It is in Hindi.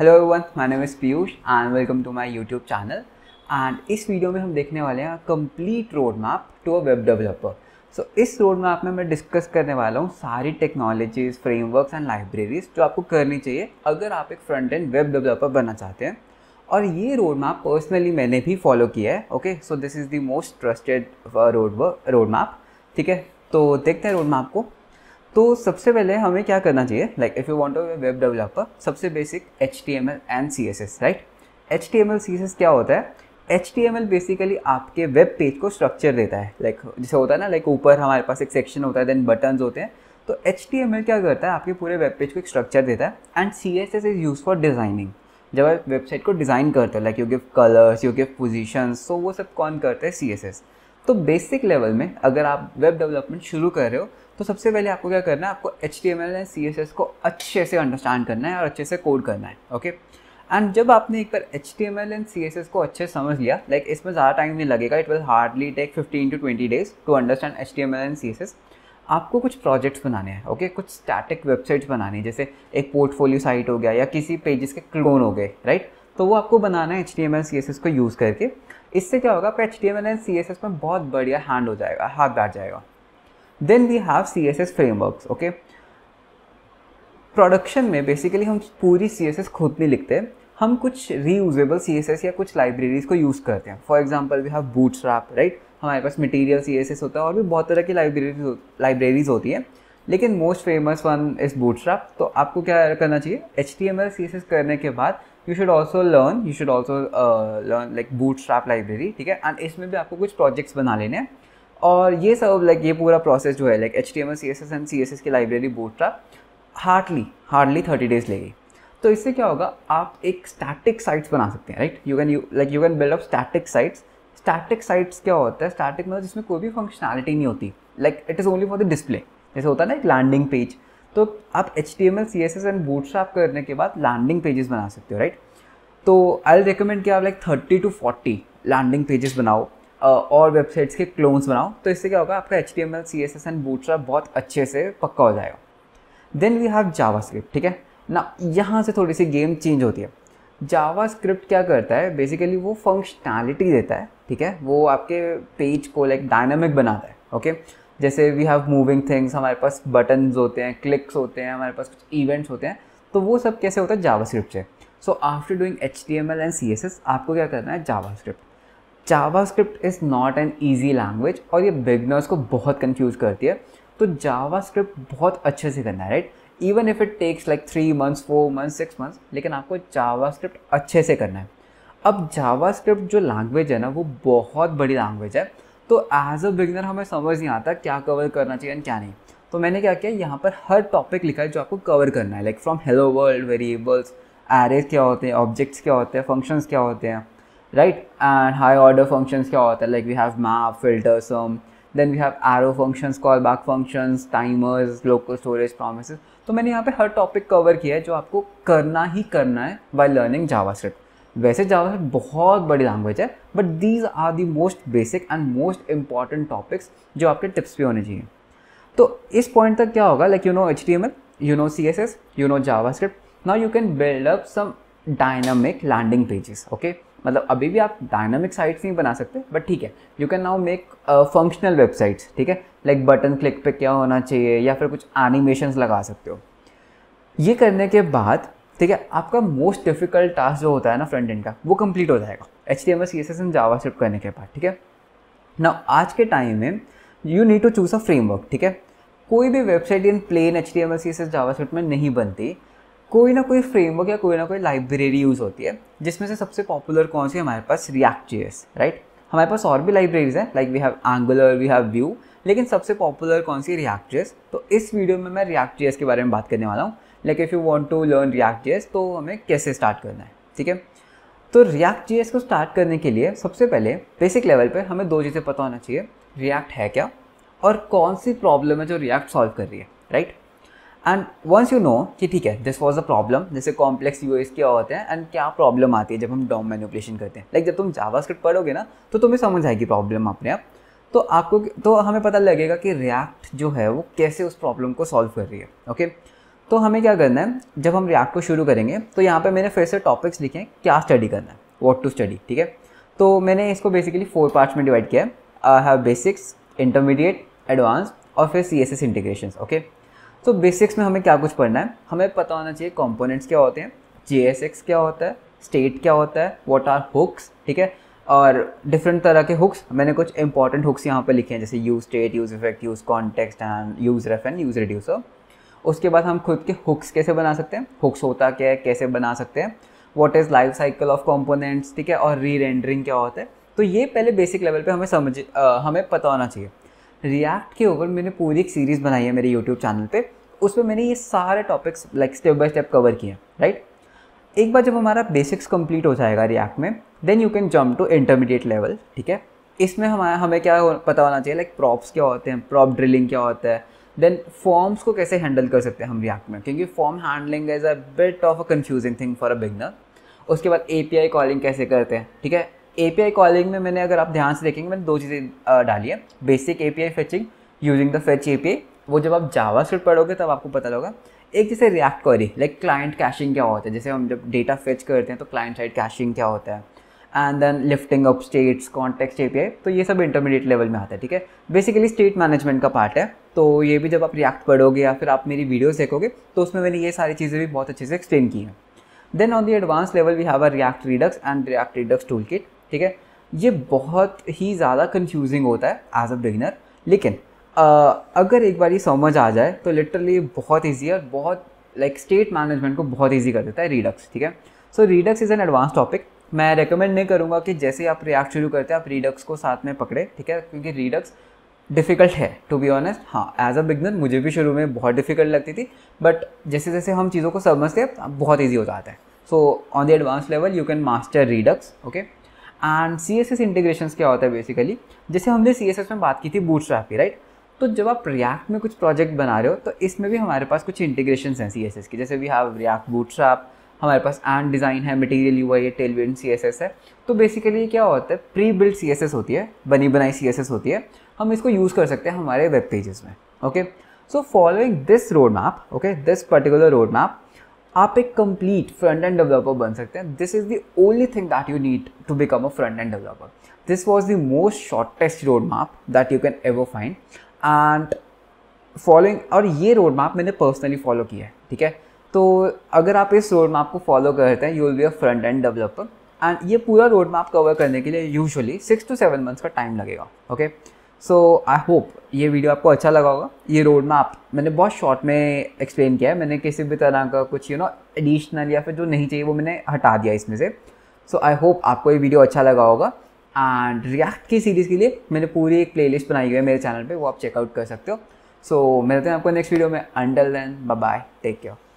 Hello everyone my name is Piyush and welcome to my YouTube channel and इस वीडियो में हम देखने वाले हैं complete road map to a web developer so इस रोड मैप में मैं डिस्कस करने वाला हूँ सारी टेक्नोलॉजीज फ्रेमवर्क्स एंड लाइब्रेरीज जो आपको करनी चाहिए अगर आप एक फ्रंट एंड वेब डेवलपर बनना चाहते हैं और ये रोड मैप पर्सनली मैंने भी फॉलो किया है okay so this is the most trusted road road map ठीक है तो देखते हैं रोड मैप को तो सबसे पहले हमें क्या करना चाहिए like if you want to web developer सबसे basic H T M L and C S S right H T M L C S S क्या होता है H T M L basically आपके वेब पेज को स्ट्रक्चर देता है लाइक like, जैसे होता है ना लाइक like ऊपर हमारे पास एक सेक्शन होता है देन बटन होते हैं तो एच टी एम एल क्या करता है आपके पूरे वेब पेज को एक स्ट्रक्चर देता है and C S S is use for designing जब आप वेबसाइट को डिज़ाइन करते हो like you give colours you give position so वो सब कौन करते हैं सी एस एस तो बेसिक लेवल में अगर आप वेब डेवलपमेंट शुरू कर रहे हो तो सबसे पहले आपको क्या करना है आपको H T M L and C S S को अच्छे से अंडरस्टैंड करना है और अच्छे से कोड करना है ओके एंड जब आपने एक बार H T M L and C S S को अच्छे समझ लिया लाइक like इसमें ज़्यादा टाइम नहीं लगेगा it will hardly take fifteen to twenty days to understand H T M L and C S S आपको कुछ प्रोजेक्ट्स बनाने हैं ओके okay? कुछ स्टैटिक वेबसाइट्स बनानी है जैसे एक पोर्टफोलियो साइट हो गया या किसी पेजेस के क्लोन हो गए राइट तो वो आपको बनाना है H T M L C S S को यूज़ करके इससे क्या होगा आपका H T M L and C S S में बहुत बढ़िया हैंड हो जाएगा हाथ बैठ जाएगा then we have C S S frameworks okay production में बेसिकली हम पूरी सी एस एस खुद नहीं लिखते हैं हम कुछ रीयूजेबल सी एस एस या कुछ लाइब्रेरीज़ को यूज़ करते हैं for example we have Bootstrap right हमारे पास मटीरियल सी एस एस होता है और भी बहुत तरह की लाइब्रेरीज लाइब्रेरीज होती हैं लेकिन most famous one is Bootstrap तो आपको क्या करना चाहिए H T M L C S S करने के बाद you should also learn you should also learn like Bootstrap library ठीक है एंड इसमें भी आपको कुछ प्रोजेक्ट्स बना लेने हैं और ये सब लाइक ये पूरा प्रोसेस जो है like H T M L C S S and C S S की library Bootstrap hardly hardly thirty days लेगी तो इससे क्या होगा आप एक स्टैटिक साइट्स बना सकते हैं right you can you like you can build up static sites static sites क्या होता है स्टैटिक मतलब जिसमें कोई भी फंक्शनैलिटी नहीं होती like it is only for the display जैसे होता है ना एक लैंडिंग पेज तो आप H T M L C S S and Bootstrap करने के बाद लैंडिंग पेजेस बना सकते हो राइट तो आई रिकमेंड कि आप like thirty to forty landing pages बनाओ और वेबसाइट्स के क्लोन्स बनाओ तो इससे क्या होगा आपका H T M L C S S and Bootstrap बहुत अच्छे से पक्का हो जाएगा then we have JavaScript ठीक है ना यहाँ से थोड़ी सी गेम चेंज होती है जावा स्क्रिप्ट क्या करता है बेसिकली वो फंक्शनैलिटी देता है ठीक है वो आपके पेज को लाइक डायनामिक बनाता है ओके जैसे वी हैव मूविंग थिंग्स हमारे पास बटन्स होते हैं क्लिक्स होते हैं हमारे पास कुछ इवेंट्स होते हैं तो वो सब कैसे होता है जावा स्क्रिप्ट से so after doing H T M L and C S S आपको क्या करना है JavaScript JavaScript is not an easy language और ये बिगनर्स को बहुत कन्फ्यूज करती है तो जावास्क्रिप्ट बहुत अच्छे से करना है right even if it takes like three months four months six months लेकिन आपको जावास्क्रिप्ट अच्छे से करना है अब जावास्क्रिप्ट जो लैंग्वेज है ना वो बहुत बड़ी लैंग्वेज है तो एज अ बिगनर हमें समझ नहीं आता क्या कवर करना चाहिए एंड क्या नहीं तो मैंने क्या किया यहाँ पर हर टॉपिक लिखा है जो आपको कवर करना है like from hello world variables arrays क्या होते हैं ऑब्जेक्ट्स क्या होते हैं फंक्शंस क्या होते हैं right and high order functions kya hota hai like we have map filter sum then we have arrow function callback functions timers local storage promise तो मैंने यहाँ पे हर टॉपिक कवर किया है जो आपको करना ही करना है बाई लर्निंग जावा वैसे जावा बहुत बड़ी लैंग्वेज है but these are the most basic and most important topics जो आपके टिप्स पे होने चाहिए तो इस पॉइंट तक क्या होगा like you know H T M L you know C S S you know JavaScript now you can build up some dynamic landing pages okay मतलब अभी भी आप डायनामिक साइट्स नहीं बना सकते बट ठीक है you can now make functional websites ठीक है लाइक बटन क्लिक पे क्या होना चाहिए या फिर कुछ एनिमेशंस लगा सकते हो ये करने के बाद ठीक है आपका मोस्ट डिफिकल्ट टास्क जो होता है ना फ्रंट एंड का वो कंप्लीट हो जाएगा H T M S S and Java करने के बाद ठीक है ना आज के टाइम में you need to choose a framework ठीक है कोई भी website in plain H T M S S Java में नहीं बनती कोई ना कोई फ्रेमवर्क या कोई ना कोई लाइब्रेरी यूज़ होती है जिसमें से सबसे पॉपुलर कौन सी हमारे पास रिएक्ट जे राइट हमारे पास और भी लाइब्रेरीज हैं like we have Angular we have Vue लेकिन सबसे पॉपुलर कौन सी रिएक्ट जे तो इस वीडियो में मैं रिएक्ट जे के बारे में बात करने वाला हूँ like if you want to learn React J तो हमें कैसे स्टार्ट करना है ठीक है तो रिएक्ट जे को स्टार्ट करने के लिए सबसे पहले बेसिक लेवल पर हमें दो चीज़ें पता होना चाहिए रिएक्ट है क्या और कौन सी प्रॉब्लम है जो रिएक्ट सॉल्व कर रही है right and once you know कि ठीक है दिस वॉज अ प्रॉब्लम जैसे कॉम्प्लेक्स यू क्या होते हैं एंड क्या प्रॉब्लम आती है जब हम डॉम मैनिपुलेशन करते हैं लाइक like, जब तुम जावा स्क्रिप्ट पढ़ोगे ना तो तुम्हें समझ आएगी प्रॉब्लम अपने आप तो आपको तो हमें पता लगेगा कि रिएक्ट जो है वो कैसे उस प्रॉब्लम को सॉल्व कर रही है ओके okay? तो हमें क्या करना है जब हम रिएक्ट को शुरू करेंगे तो यहाँ पे मैंने फिर से टॉपिक्स लिखे हैं क्या स्टडी करना है वॉट टू स्टडी ठीक है तो मैंने इसको बेसिकली फोर पार्ट्स में डिवाइड किया है I have basics intermediate advance और फिर C S S integration okay तो बेसिक्स में हमें क्या कुछ पढ़ना है हमें पता होना चाहिए कॉम्पोनेंट्स क्या होते हैं जे क्या होता है स्टेट क्या होता है वॉट आर हुक्स ठीक है और डिफरेंट तरह के हुक्स मैंने कुछ इंपॉर्टेंट हुक्स यहाँ पर लिखे हैं जैसे use state use effect use context and use ref and use reducer उसके बाद हम खुद के हुक्स कैसे बना सकते हैं हुक्स होता क्या है कैसे बना सकते हैं what is life cycle of components ठीक है और री रेंडरिंग क्या होता है तो ये पहले बेसिक लेवल पे हमें समझ आ, हमें पता होना चाहिए रिएक्ट के ऊपर मैंने पूरी एक सीरीज़ बनाई है मेरे यूट्यूब चैनल पे उसमें मैंने ये सारे topics like step by step cover किए राइट एक बार जब हमारा बेसिक्स कंप्लीट हो जाएगा रिएक्ट में then you can jump to intermediate level ठीक है इसमें हमारा हमें क्या पता होना चाहिए लाइक प्रॉप्स क्या होते हैं प्रॉप ड्रिलिंग क्या होता है देन फॉर्म्स को कैसे हैंडल कर सकते हैं हम रिएक्ट में क्योंकि form handling is a bit of a confusing thing for a beginner उसके बाद ए कॉलिंग कैसे करते हैं ठीक है ए कॉलिंग में मैंने अगर आप ध्यान से देखेंगे मैंने दो चीज़ें डाली है बेसिक ए फेचिंग यूजिंग द फेच ए वो जब आप जावा स्क्रिप्ट पढ़ोगे तब आपको पता लगेगा एक जैसे React query like client caching क्या होता है जैसे हम जब डेटा फेच करते हैं तो क्लाइंट साइड कैशिंग क्या होता है and then lifting up states context API तो ये सब इंटरमीडिएट लेवल में आता है ठीक है बेसिकली स्टेट मैनेजमेंट का पार्ट है तो ये भी जब आप रिएक्ट पढ़ोगे या फिर आप मेरी वीडियोस देखोगे तो उसमें मैंने ये सारी चीज़ें भी बहुत अच्छे से एक्सप्लेन की हैं then on the advance level we have a React Redux and React Redux toolkit ठीक है ये बहुत ही ज़्यादा कन्फ्यूजिंग होता है एज अ बिगिनर लेकिन आ, अगर एक बार ये समझ आ जाए तो लिटरली बहुत ईजी और बहुत लाइक स्टेट मैनेजमेंट को बहुत ईजी कर देता है रीडक्स ठीक है so Redux is an advance topic मैं रिकमेंड नहीं करूँगा कि जैसे आप रिएक्ट शुरू करते हैं आप रीडक्स को साथ में पकड़े ठीक है क्योंकि रीडक्स डिफ़िकल्ट है टू बी ऑनेस्ट हाँ एज अ बिगनर मुझे भी शुरू में बहुत डिफ़िकल्ट लगती थी बट जैसे जैसे हम चीज़ों को समझते हैं बहुत ईजी हो जाता है so on the advance level you can master Redux okay and C S S integration क्या होता है बेसिकली जैसे हमने सी एस एस में बात की थी बूट की राइट तो जब आप रियाक्ट में कुछ प्रोजेक्ट बना रहे हो तो इसमें भी हमारे पास कुछ इंटीग्रेशन हैं सी एस एस की जैसे वी हैव रियाक्ट बूट हमारे पास एंड डिज़ाइन है मटेरियल यू है टेलविंड सी एस एस है तो बेसिकली क्या होता है pre build C S S होती है बनी बनाई सी एस एस होती है हम इसको यूज़ कर सकते हैं हमारे वेब पेजेस में okay so following this road map okay this particular road map आप एक कंप्लीट फ्रंट एंड डेवलपर बन सकते हैं this is the only thing that you need to become a front end developer this was the most shortest road map that you can ever find and following और ये रोड मैप मैंने पर्सनली फॉलो किया है ठीक है तो अगर आप इस रोड मैप को फॉलो करते हैं you will be a front end developer and ये पूरा रोड मैप कवर करने के लिए usually six to seven months का टाइम लगेगा okay okay? So I hope ये वीडियो आपको अच्छा लगा होगा ये रोड मैप मैंने बहुत शॉर्ट में एक्सप्लेन किया है मैंने किसी भी तरह का कुछ यू नो एडिशनल या फिर जो नहीं चाहिए वो मैंने हटा दिया इसमें से सो आई होप आपको ये वीडियो अच्छा लगा होगा एंड रिएक्ट की सीरीज़ के लिए मैंने पूरी एक प्लेलिस्ट बनाई हुई है मेरे चैनल पे वो आप चेकआउट कर सकते हो सो so, मिलते हैं आपको नेक्स्ट वीडियो में अंडल then bye bye take care